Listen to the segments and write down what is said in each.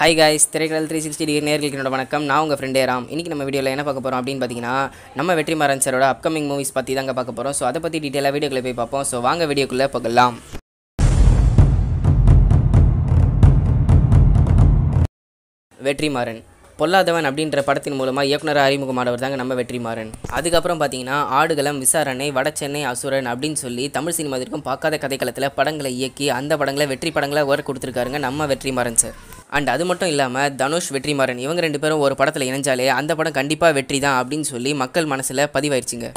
high guys திரைக்கடல் three sixty degree நேர்களுக்கு என்னோட வணக்கம் நான் உங்கள் ஃப்ரெண்டே ராம் இன்றைக்கி நம்ம வீடியோவில் என்ன பார்க்க போகிறோம் அப்படின்னு பார்த்தீங்கன்னா நம்ம வெற்றிமாறன் சாரோட அப்கமிங் மூவிஸ் பற்றி தாங்க பார்க்க போகிறோம் ஸோ அதை பற்றி டீட்டெயிலாக வீடியோக்குள்ளே போய் பார்ப்போம் ஸோ வாங்க வீடியோக்குள்ளே போகலாம் வெற்றிமாறன் பொல்லாதவன் அப்படின்ற படத்தின் மூலமாக இயக்குனர் அறிமுகமானவர் தாங்க நம்ம வெற்றிமாறன் அதுக்கப்புறம் பார்த்தீங்கன்னா ஆடுகளம் விசாரணை வடச்சென்னை அசுரன் அப்படின்னு சொல்லி தமிழ் சினிமாவிற்கும் பார்க்காத கதைக்களத்தில் படங்களை இயக்கி அந்த படங்களை வெற்றி படங்களை ஒர்க் கொடுத்துருக்காருங்க நம்ம வெற்றிமாறன் சார் அண்ட் அது மட்டும் இல்லாமல் தனுஷ் வெற்றிமாறன் இவங்க ரெண்டு பேரும் ஒரு படத்தில் இணைஞ்சாலே அந்த படம் கண்டிப்பாக வெற்றி தான் அப்படின்னு சொல்லி மக்கள் மனசில் பதிவாயிருச்சுங்க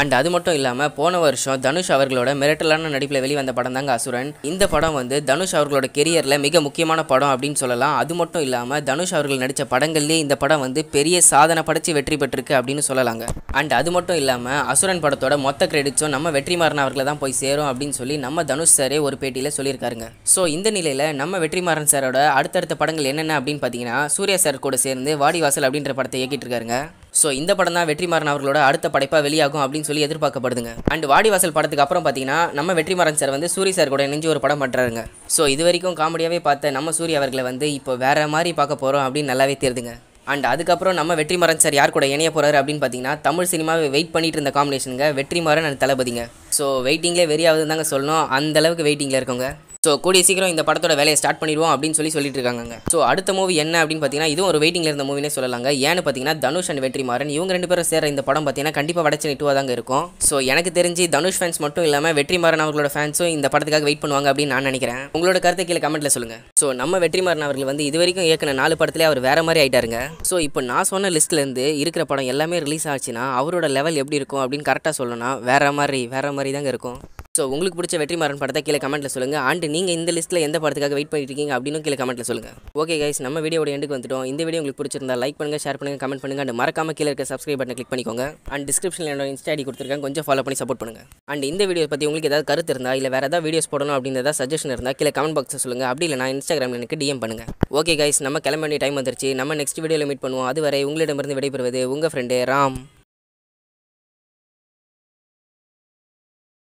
அண்ட் அது மட்டும் இல்லாமல் போன வருஷம் தனுஷ் அவர்களோட மிரட்டலான நடிப்பில் வெளிவந்த படம் தாங்க அசுரன் இந்த படம் வந்து தனுஷ் அவர்களோட கெரியரில் மிக முக்கியமான படம் அப்படின்னு சொல்லலாம் அது மட்டும் இல்லாமல் தனுஷ் அவர்கள் நடித்த படங்கள்லேயே இந்த படம் வந்து பெரிய சாதனை படைச்சு வெற்றி பெற்றிருக்கு அப்படின்னு சொல்லலாங்க அண்ட் அது மட்டும் இல்லாமல் அசுரன் படத்தோட மொத்த கிரெடிட்ஸும் நம்ம வெற்றிமாறன் அவர்களை தான் போய் சேரும் அப்படின்னு சொல்லி நம்ம தனுஷ் சாரே ஒரு பேட்டியில் சொல்லியிருக்காருங்க ஸோ இந்த நிலையில் நம்ம வெற்றிமாறன் சாரோட அடுத்தடுத்த படங்கள் என்னென்ன அப்படின்னு பார்த்தீங்கன்னா சூர்யா சார் கூட சேர்ந்து வாடிவாசல் அப்படின்ற படத்தை இயக்கிட்டு இருக்காருங்க ஸோ இந்த படம் தான் வெற்றிமாறன் அவர்களோட அடுத்த படைப்பாக வெளியாகும் அப்படின்னு சொல்லி எதிர்பார்க்கப்படுதுங்க அண்ட் வாடிவாசல் படத்துக்கு அப்புறம் பார்த்தீங்கன்னா நம்ம வெற்றிமாறன் சார் வந்து சூரிய சார் கூட இணைஞ்சு ஒரு படம் பண்ணுறாருங்க ஸோ இது வரைக்கும் காமெடியாகவே பார்த்த நம்ம சூரிய அவர்களை வந்து இப்போ வேறு மாதிரி பார்க்க போகிறோம் அப்படின்னு நல்லாவே தெரியுதுங்க அண்ட் அதுக்கப்புறம் நம்ம வெற்றிமாறன் சார் யார் கூட இணைய போகிறாரு அப்படின்னு பார்த்தீங்கன்னா தமிழ் சினிமாவை வெயிட் பண்ணிட்டு இருந்த காம்பினேஷனுங்க வெற்றிமாறன் அண்ட் தளபதிங்க ஸோ வெயிட்டிங்லேயே வெறியாவதுன்னு தாங்க சொல்லணும் அந்தளவுக்கு வெயிட்டிங்கில் இருக்கோங்க ஸோ கூடிய சீக்கிரம் இந்த படத்தோட வேலையை ஸ்டார்ட் பண்ணிடுவோம் அப்படின்னு சொல்லி சொல்லிட்டு இருக்காங்க ஸோ அடுத்த மூவி என்ன அப்படின்னு பார்த்தீங்கன்னா இதுவும் ஒரு வெயிட்டிங்கில் இருந்த மூவினே சொல்லலாங்க ஏன்னு பார்த்தீங்கன்னா தனுஷ் அண்ட் வெற்றிமாறன் இவங்க ரெண்டு பேரும் சேர இந்த படம் பார்த்தீங்கன்னா கண்டிப்பாக வடச்சு நிட்டுவா தாங்க இருக்கும் ஸோ எனக்கு தெரிஞ்சு தனுஷ் ஃபேன்ஸ் மட்டும் இல்லாமல் வெற்றிமாறன் அவர்களோட ஃபேன்ஸும் இந்த படத்துக்காக வெயிட் பண்ணுவாங்க அப்படின்னு நான் நினைக்கிறேன் உங்களோட கருத்தை கீழே கமெண்ட்டில் சொல்லுங்கள் ஸோ நம்ம வெற்றிமாறன் அவர்கள் வந்து இது வரைக்கும் இயக்கின நாலு படத்திலே அவர் வேறு மாதிரி ஆயிட்டாருங்க ஸோ இப்போ நான் சொன்ன லிஸ்ட்லேருந்து இருக்கிற படம் எல்லாமே ரிலீஸ் ஆச்சுன்னா அவரோட லெவல் எப்படி இருக்கும் அப்படின்னு கரெக்டாக சொல்லணும்னா வேறு மாதிரி வேறு மாதிரி தாங்க இருக்கும் ஸோ உங்களுக்கு பிடிச்ச வெற்றிமாறன் படத்தை கீழே கமெண்ட்டில் சொல்லுங்கள் அண்டு நீங்கள் இந்த லிஸ்ட்டில் எந்த படத்துக்காக வெயிட் பண்ணிட்டு இருக்கீங்க அப்படின்னு கீழே கமெண்ட்டில் சொல்லுங்கள் ஓகே கைஸ் நம்ம வீடியோட எண்டுக்கு வந்துட்டோம் இந்த வீடியோ உங்களுக்கு பிடிச்சிருந்தா லைக் பண்ணுங்கள் ஷேர் பண்ணுங்கள் கமெண்ட் பண்ணுங்கள் அண்ட் மறக்காம கீழே இருக்க சப்ஸ்கிரைப் பட்டனை கிளிக் பண்ணிக்கோங்க அண்ட் டிஸ்கிரிப்ஷனில் என்னோட இன்ஸ்டா ஐடி கொடுத்துருக்கேன் கொஞ்சம் ஃபாலோ பண்ணி சப்போர்ட் பண்ணுங்கள் அண்ட் இந்த வீடியோ பற்றி உங்களுக்கு ஏதாவது கருத்து இருந்தால் இல்லை வேறு ஏதாவது வீடியோஸ் போடணும் அப்படின்னு ஏதாவது சஜஷன் இருந்தால் கீழே கமெண்ட் பாக்ஸில் சொல்லுங்கள் அப்படி இல்லை நான் இன்ஸ்டாகிராமில் எனக்கு டிஎம் பண்ணுங்கள் ஓகே கைஸ் நம்ம கிளம்ப வேண்டிய டைம் வந்துருச்சு நம்ம நெக்ஸ்ட் வீடியோவில் மீட் பண்ணுவோம் அதுவரை உங்களிடமிருந்து விடைபெறுவது உங்கள் ஃப்ரெண்டு ராம்